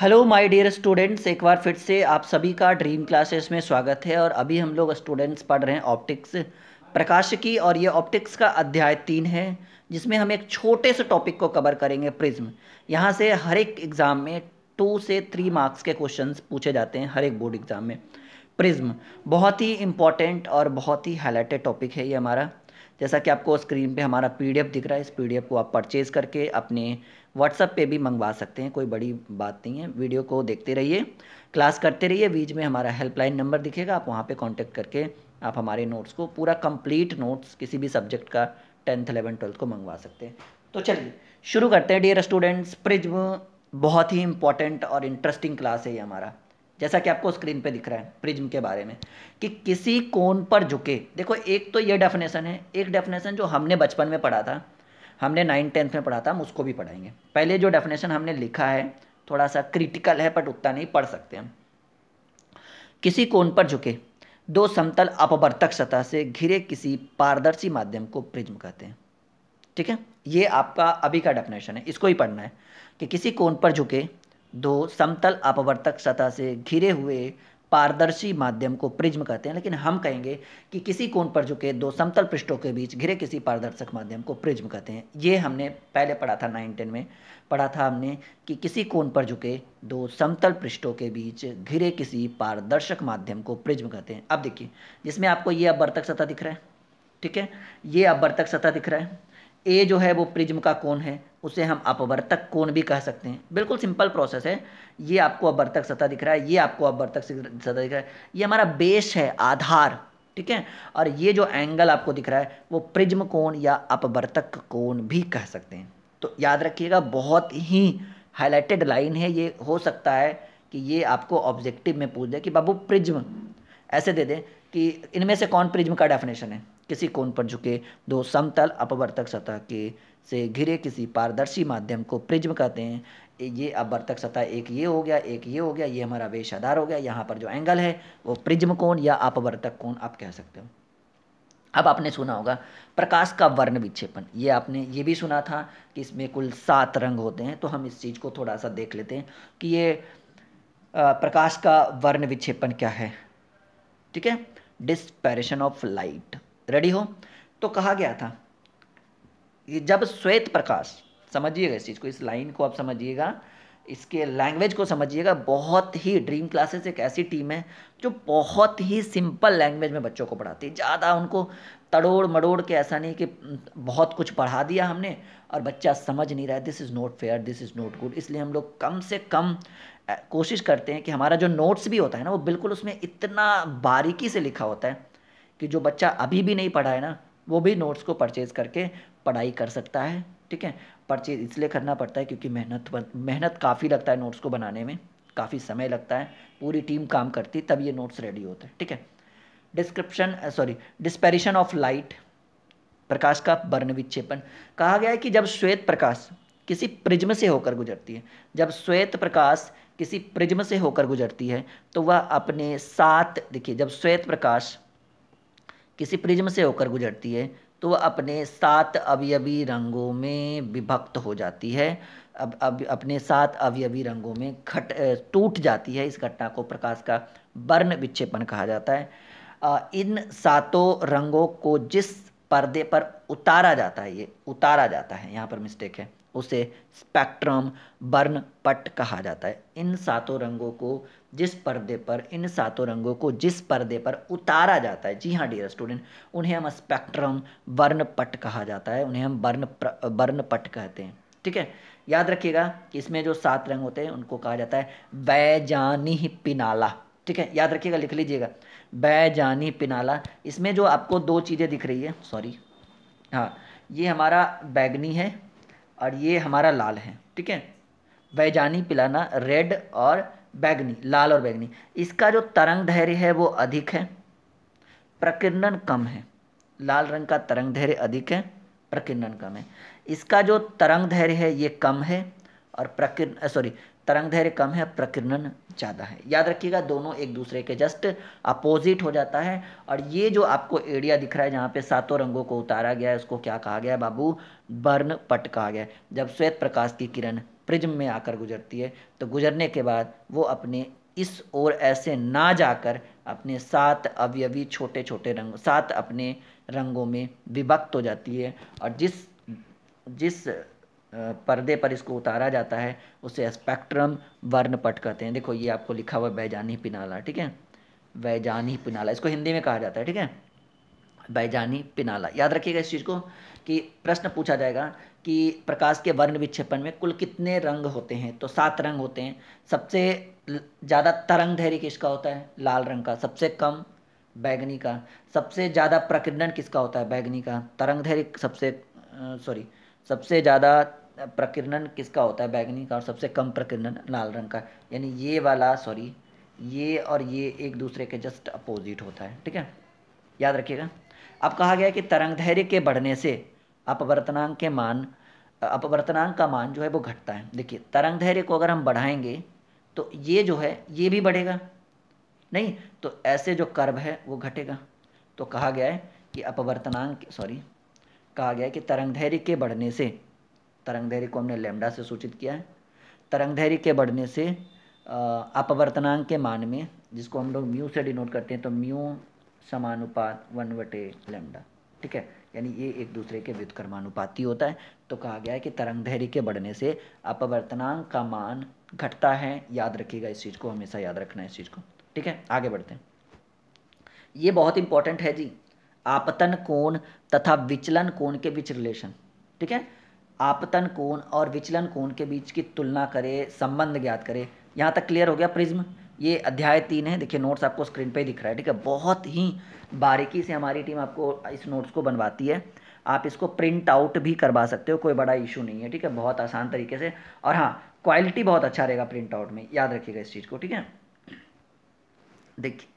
hello my dear students एक बार फिर से आप सभी का ड्रीम क्लासेस में स्वागत है और अभी हम लोग स्टूडेंट्स पढ़ रहे हैं ऑप्टिक्स प्रकाश की और ये ऑप्टिक्स का अध्याय तीन है जिसमें हम एक छोटे से टॉपिक को कवर करेंगे प्रिज्म यहाँ से हर एक एग्ज़ाम में टू से थ्री मार्क्स के क्वेश्चन पूछे जाते हैं हर एक बोर्ड एग्ज़ाम में प्रिज्म बहुत ही इम्पॉर्टेंट और बहुत ही हाईलाइटेड टॉपिक है ये हमारा जैसा कि आपको स्क्रीन पे हमारा पीडीएफ दिख रहा है इस पीडीएफ को आप परचेज़ करके अपने व्हाट्सअप पे भी मंगवा सकते हैं कोई बड़ी बात नहीं है वीडियो को देखते रहिए क्लास करते रहिए बीच में हमारा हेल्पलाइन नंबर दिखेगा आप वहाँ पर कॉन्टैक्ट करके आप हमारे नोट्स को पूरा कम्प्लीट नोट्स किसी भी सब्जेक्ट का टेंथ अलेवन ट्वेल्थ को मंगवा सकते हैं तो चलिए शुरू करते हैं डियर स्टूडेंट्स प्रिज्म बहुत ही इंपॉर्टेंट और इंटरेस्टिंग क्लास है ये हमारा जैसा कि आपको स्क्रीन पे दिख रहा है प्रिज्म के बारे में कि किसी कोण पर झुके देखो एक तो ये डेफिनेशन है एक डेफिनेशन जो हमने बचपन में पढ़ा था हमने नाइन टेंथ में पढ़ा था हम उसको भी पढ़ाएंगे पहले जो डेफिनेशन हमने लिखा है थोड़ा सा क्रिटिकल है बट उतना नहीं पढ़ सकते हम किसी कोण पर झुके दो समतल अपवर्तक सतह से घिरे किसी पारदर्शी माध्यम को प्रिज्म कहते हैं ठीक है ये आपका अभी का डेफिनेशन है इसको ही पढ़ना है कि किसी कोण पर झुके दो समतल अपवर्तक सतह से घिरे हुए पारदर्शी माध्यम को प्रिज्म कहते हैं लेकिन हम कहेंगे कि किसी कोण पर झुके दो समतल पृष्ठों के बीच घिरे किसी पारदर्शक माध्यम को प्रिज्म कहते हैं ये हमने पहले पढ़ा था नाइन टेन में पढ़ा था हमने कि किसी कोण पर झुके दो समतल पृष्ठों के बीच घिरे किसी पारदर्शक माध्यम को प्रिज्म कहते हैं अब देखिए जिसमें आपको ये अपवर्तक सतह दिख रहा है ठीक है ये अपवर्तक सतह दिख रहा है ए जो है वो प्रिज्म का कोण है उसे हम अपवर्तक कोण भी कह सकते हैं बिल्कुल सिंपल प्रोसेस है ये आपको अपवर्तक सतह दिख रहा है ये आपको अपवर्तक सतह दिख रहा है ये हमारा बेस है आधार ठीक है और ये जो एंगल आपको दिख रहा है वो प्रिज्म कोण या अपवर्तक कोण भी कह सकते हैं तो याद रखिएगा बहुत ही हाईलाइटेड लाइन है ये हो सकता है कि ये आपको ऑब्जेक्टिव में पूछ दे कि बाबू प्रिज्म ऐसे दे दें कि इनमें से कौन प्रिज्म का डेफिनेशन है किसी कोण पर झुके दो समतल अपवर्तक सतह के से घिरे किसी पारदर्शी माध्यम को प्रिज्म कहते हैं ये अपवर्तक सतह एक ये हो गया एक ये हो गया ये हमारा वेश आधार हो गया यहाँ पर जो एंगल है वो प्रिज्म कोण या अपवर्तक कोण आप कह सकते हो अब आपने सुना होगा प्रकाश का वर्ण विक्षेपण ये आपने ये भी सुना था कि इसमें कुल सात रंग होते हैं तो हम इस चीज़ को थोड़ा सा देख लेते हैं कि ये प्रकाश का वर्ण विक्षेपण क्या है ठीक है डिस्पेरेशन ऑफ लाइट रेडी हो तो कहा गया था जब श्वेत प्रकाश समझिएगा इस चीज़ को इस लाइन को आप समझिएगा इसके लैंग्वेज को समझिएगा बहुत ही ड्रीम क्लासेस एक ऐसी टीम है जो बहुत ही सिंपल लैंग्वेज में बच्चों को पढ़ाती है ज़्यादा उनको तड़ोड़ मड़ोड़ के ऐसा नहीं कि बहुत कुछ पढ़ा दिया हमने और बच्चा समझ नहीं रहा this is not fair this is not good इसलिए हम लोग कम से कम कोशिश करते हैं कि हमारा जो नोट्स भी होता है ना वो बिल्कुल उसमें इतना बारीकी से लिखा होता है कि जो बच्चा अभी भी नहीं पढ़ा है ना वो भी नोट्स को परचेज़ करके पढ़ाई कर सकता है ठीक है परचेज इसलिए करना पड़ता है क्योंकि मेहनत मेहनत काफ़ी लगता है नोट्स को बनाने में काफ़ी समय लगता है पूरी टीम काम करती तब ये नोट्स रेडी होते हैं ठीक है description sorry dispersion of light प्रकाश का वर्ण विच्छेपन कहा गया है कि जब श्वेत प्रकाश किसी प्रिज्म से होकर गुजरती है जब श्वेत प्रकाश किसी प्रिज्म से होकर गुजरती है तो वह अपने साथ देखिए जब श्वेत प्रकाश किसी प्रिज्म से होकर गुजरती है तो वह अपने सात अवयवी रंगों में विभक्त हो जाती है अब अब अपने सात अवयवी रंगों में खट टूट जाती है इस घटना को प्रकाश का वर्ण विक्षेपण कहा जाता है इन सातों रंगों को जिस पर्दे पर उतारा जाता है ये उतारा जाता है यहाँ पर मिस्टेक है उसे स्पेक्ट्रम बर्न पट कहा जाता है इन सातों रंगों को जिस पर्दे पर इन सातों रंगों को जिस पर्दे पर उतारा जाता है जी हाँ डियर स्टूडेंट उन्हें हम स्पेक्ट्रम बर्न पट कहा जाता है उन्हें हम बर्न बर्न पट कहते हैं ठीक है याद रखिएगा कि इसमें जो सात रंग होते हैं उनको कहा जाता है वैजानी पिनाला ठीक है याद रखिएगा लिख लीजिएगा बैजानी पिनाला इसमें जो आपको दो चीज़ें दिख रही है सॉरी हाँ ये हमारा बैगनी है और ये हमारा लाल है ठीक है बैजानी पिलाना रेड और बैगनी लाल और बैगनी इसका जो तरंग धैर्य है वो अधिक है प्रकीर्णन कम है लाल रंग का तरंग धैर्य अधिक है प्रकीर्णन कम है इसका जो तरंग धैर्य है ये कम है और प्रकीर्ण सॉरी तरंग धैर्य कम है प्रकीर्णन ज़्यादा है याद रखिएगा दोनों एक दूसरे के जस्ट अपोजिट हो जाता है और ये जो आपको एरिया दिख रहा है जहाँ पे सातों रंगों को उतारा गया है उसको क्या कहा गया है बाबू बर्न पट कहा गया है जब श्वेत प्रकाश की किरण प्रिज्म में आकर गुजरती है तो गुजरने के बाद वो अपने इस ओर ऐसे ना जाकर अपने सात अवयवी छोटे छोटे रंग सात अपने रंगों में विभक्त हो जाती है और जिस जिस पर्दे पर इसको उतारा जाता है उसे स्पेक्ट्रम वर्णपट कहते हैं देखो ये आपको लिखा हुआ बैजानी पिनाला ठीक है बैजानी पिनाला इसको हिंदी में कहा जाता है ठीक है बैजानी पिनाला याद रखिएगा इस चीज़ को कि प्रश्न पूछा जाएगा कि प्रकाश के वर्ण विक्षेपण में कुल कितने रंग होते हैं तो सात रंग होते हैं सबसे ज़्यादा तरंग धैर्य किसका होता है लाल रंग का सबसे कम बैगनी का सबसे ज़्यादा प्रकीर्णन किसका होता है बैगनी का तरंग धैर्य सबसे सॉरी सबसे ज़्यादा प्रकीर्णन किसका होता है बैगनी का और सबसे कम प्रकीर्णन लाल रंग का यानी ये वाला सॉरी ये और ये एक दूसरे के जस्ट अपोजिट होता है ठीक है याद रखिएगा अब कहा गया कि तरंग धैर्य के बढ़ने से अपवर्तनांक के मान अपवर्तनांक का मान जो है वो घटता है देखिए तरंग धैर्य को अगर हम बढ़ाएंगे तो ये जो है ये भी बढ़ेगा नहीं तो ऐसे जो कर्व है वो घटेगा तो कहा गया है कि अपवर्तनांक सॉरी कहा गया है कि तरंग धैर्य के बढ़ने से तरंग धैर्य को हमने लेमडा से सूचित किया है तरंग धैर्य के बढ़ने से अपवर्तनांक के मान में जिसको हम लोग म्यू से डिनोट करते हैं तो म्यू समानुपात वन वटे लेमडा ठीक है यानी ये एक दूसरे के व्युत्कर्मानुपाती होता है तो कहा गया है कि तरंग धैर्य के बढ़ने से अपवर्तनांक का मान घटता है याद रखिएगा इस चीज़ को हमेशा याद रखना है इस चीज़ को ठीक है आगे बढ़ते हैं ये बहुत इंपॉर्टेंट है जी आपतन कोण तथा विचलन कोण के बीच रिलेशन ठीक है आपतन कोण और विचलन कोण के बीच की तुलना करें संबंध ज्ञात करें यहाँ तक क्लियर हो गया प्रिज्म ये अध्याय तीन है देखिए नोट्स आपको स्क्रीन पे दिख रहा है ठीक है बहुत ही बारीकी से हमारी टीम आपको इस नोट्स को बनवाती है आप इसको प्रिंट आउट भी करवा सकते हो कोई बड़ा इशू नहीं है ठीक है बहुत आसान तरीके से और हाँ क्वालिटी बहुत अच्छा रहेगा प्रिंट आउट में याद रखिएगा इस चीज़ को ठीक है देखिए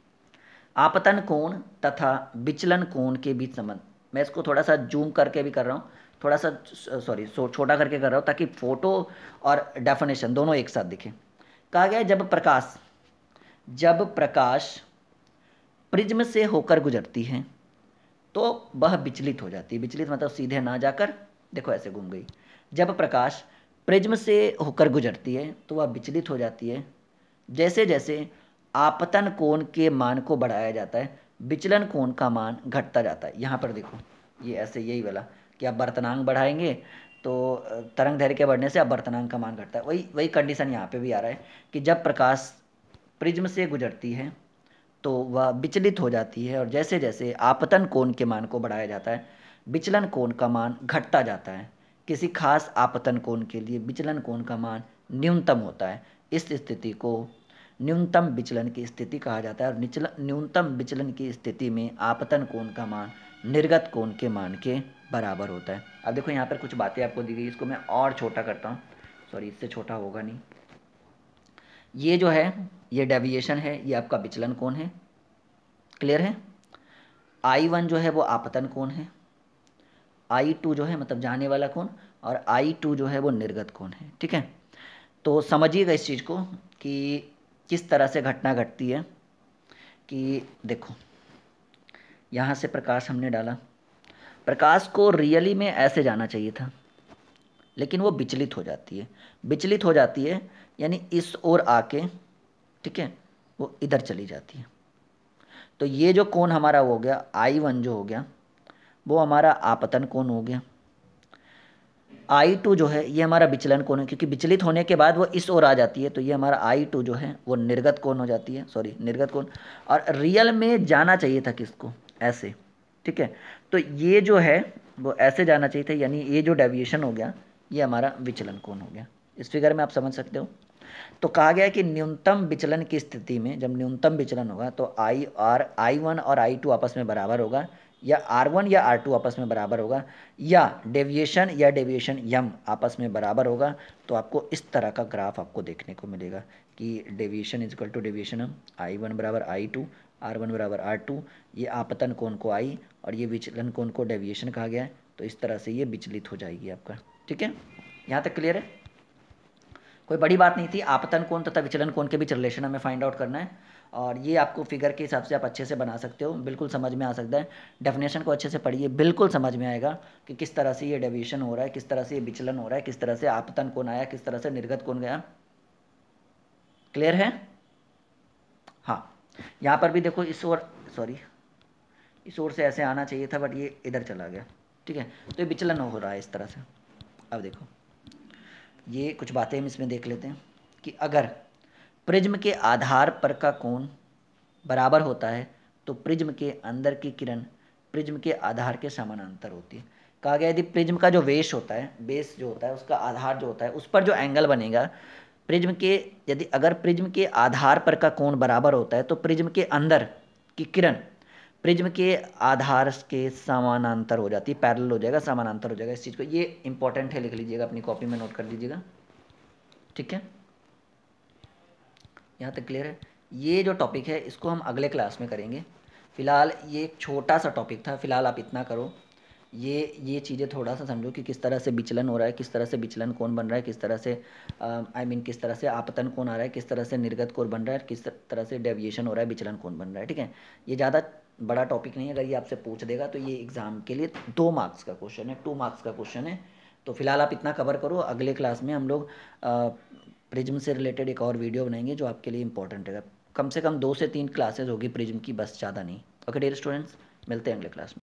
आपतन कोण तथा विचलन कोण के बीच संबंध मैं इसको थोड़ा सा जूम करके भी कर रहा हूँ थोड़ा सा सॉरी छोटा करके कर रहा हूँ ताकि फ़ोटो और डेफिनेशन दोनों एक साथ दिखें कहा गया जब प्रकाश जब प्रकाश प्रिज्म से होकर गुजरती है तो वह विचलित हो जाती है विचलित मतलब सीधे ना जाकर देखो ऐसे घूम गई जब प्रकाश प्रिज्म से होकर गुजरती है तो वह विचलित हो जाती है जैसे जैसे आपतन कोण के मान को बढ़ाया जाता है विचलन कोण का मान घटता जाता है यहाँ पर देखो ये ऐसे यही वाला कि आप बर्तनांग बढ़ाएंगे तो तरंग धैर्य के बढ़ने से आप बर्तनांग का मान घटता है वही वही कंडीशन यहाँ पे भी आ रहा है कि जब प्रकाश प्रिज्म से गुजरती है तो वह विचलित हो जाती है और जैसे जैसे आपतन कोण के मान को बढ़ाया जाता है विचलन कोण का मान घटता जाता है किसी खास आपतन कोण के लिए विचलन कोण का मान न्यूनतम होता है इस स्थिति को न्यूनतम विचलन की स्थिति कहा जाता है और निचल न्यूनतम विचलन की स्थिति में आपतन कोण का मान निर्गत कोण के मान के बराबर होता है अब देखो यहाँ पर कुछ बातें आपको दी गई इसको मैं और छोटा करता हूँ सॉरी इससे छोटा होगा नहीं ये जो है ये डेविएशन है ये आपका विचलन कौन है क्लियर है आई वन जो है वो आपतन कौन है आई टू जो है मतलब जाने वाला कौन और आई टू जो है वो निर्गत कौन है ठीक है तो समझिएगा इस चीज़ को कि किस तरह से घटना घटती है कि देखो यहाँ से प्रकाश हमने डाला प्रकाश को रियली में ऐसे जाना चाहिए था लेकिन वो विचलित हो जाती है विचलित हो जाती है यानी इस ओर आके ठीक है वो इधर चली जाती है तो ये जो कोण हमारा हो गया आई वन जो हो गया वो हमारा आपतन कोण हो गया आई टू जो है ये हमारा विचलन कोण है क्योंकि विचलित होने के बाद वो इस ओर आ जाती है तो ये हमारा आई टू जो है वो निर्गत कोण हो जाती है सॉरी निर्गत कोण और रियल में जाना चाहिए था किसको ऐसे ठीक है तो ये जो है वो ऐसे जाना चाहिए था यानी ये जो डेविएशन हो गया ये हमारा विचलन कोण हो गया इस फिगर में आप समझ सकते हो तो कहा गया कि न्यूनतम विचलन की स्थिति में जब न्यूनतम विचलन होगा तो आई आर आई वन और आई टू आपस में बराबर होगा या आर वन या आर टू आपस में बराबर होगा या डेविएशन या डेविएशन यम आपस में बराबर होगा तो आपको इस तरह का ग्राफ आपको देखने को मिलेगा कि deviation is equal to deviation हम आई वन बराबर आई टू आर वन बराबर आर टू ये आपतन कोण को आई और ये विचलन कोण को डेविएशन कहा गया है तो इस तरह से ये विचलित हो जाएगी आपका ठीक है यहाँ तक क्लियर है कोई बड़ी बात नहीं थी आपतन कोण तथा विचलन कोण के बीच रिलेशन हमें फाइंड आउट करना है और ये आपको फिगर के हिसाब से आप अच्छे से बना सकते हो बिल्कुल समझ में आ सकता है डेफिनेशन को अच्छे से पढ़िए बिल्कुल समझ में आएगा कि किस तरह से ये डेविएशन हो रहा है किस तरह से ये विचलन हो रहा है किस तरह से आपतन कौन आया किस तरह से निर्गत कौन गया क्लियर है हाँ यहाँ पर भी देखो इस ओर सॉरी इस ओर से ऐसे आना चाहिए था बट ये इधर चला गया ठीक है तो ये विचलन हो रहा है इस तरह से अब देखो ये कुछ बातें हम इसमें देख लेते हैं कि अगर प्रिज्म के आधार पर का कोण बराबर होता है तो प्रिज्म के अंदर की किरण प्रिज्म के आधार के समानांतर होती है कहा गया यदि प्रिज्म का जो वेश होता है बेस जो होता है उसका आधार जो होता है उस पर जो एंगल बनेगा प्रिज्म के यदि अगर प्रिज्म के आधार पर का कोण बराबर होता है तो प्रिज्म के अंदर की किरण प्रिज्म के आधार के समानांतर हो जाती है पैरल हो जाएगा समानांतर हो जाएगा इस चीज़ को ये इंपॉर्टेंट है लिख लीजिएगा अपनी कॉपी में नोट कर लीजिएगा ठीक है यहाँ तक क्लियर है ये जो टॉपिक है इसको हम अगले क्लास में करेंगे फ़िलहाल ये एक छोटा सा टॉपिक था फ़िलहाल आप इतना करो ये ये चीज़ें थोड़ा सा समझो कि किस तरह से विचलन हो रहा है किस तरह से विचलन कौन बन रहा है किस तरह से आई मीन किस तरह से आपतन कौन आ रहा है किस तरह से निर्गत कौन बन रहा है किस तरह से डेविएशन हो रहा है विचलन कौन बन रहा है ठीक है ये ज़्यादा बड़ा टॉपिक नहीं है अगर ये आपसे पूछ देगा तो ये एग्ज़ाम के लिए दो मार्क्स का क्वेश्चन है टू मार्क्स का क्वेश्चन है तो फिलहाल आप इतना कवर करो अगले क्लास में हम लोग प्रिज्म से रिलेटेड एक और वीडियो बनाएंगे जो आपके लिए इंपॉर्टेंट है कम से कम दो से तीन क्लासेज होगी प्रिज्म की बस ज़्यादा नहीं ओके डेयर स्टूडेंट्स मिलते हैं अगले क्लास में